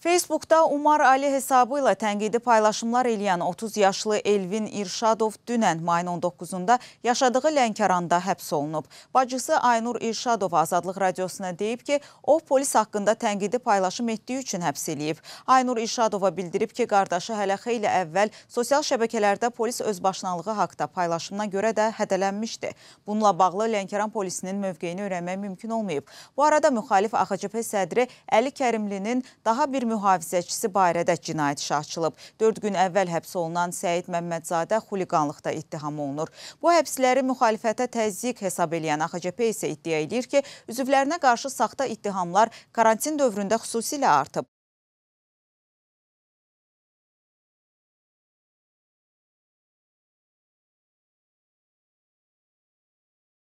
Facebookda Umar Ali hesabı ilə tənqidi paylaşımlar eləyən 30 yaşlı Elvin İrşadov dünən mayın 19-da yaşadığı Lənkəranda həbs olunub. Bacısı Aynur İrşadov Azadlıq Radiosuna deyib ki, o polis haqqında tənqidi paylaşım etdiyi üçün həbs eləyib. Aynur İrşadova bildirib ki, qardaşı hələ xeyli əvvəl sosial şəbəkələrdə polis özbaşınalığı haqda paylaşımına görə də hədələnmişdi. Bununla bağlı Lənkəran polisinin mövqeyini öyrənmək mümkün olmayıb. Bu arada müxalif AXCP sədri Əli Kərimlinin daha bir mühafizəçisi barədə cinayət işi açılıb. 4 gün əvvəl həbs olunan Səid Məmmədzadə xuliqanlıqda ittiham olunur. Bu həbsləri müxalifətə təzyiq hesab eləyən AXCP isə iddia edir ki, üzvlərinə qarşı saxta ittihamlar karantin dövründə xüsusilə artıb.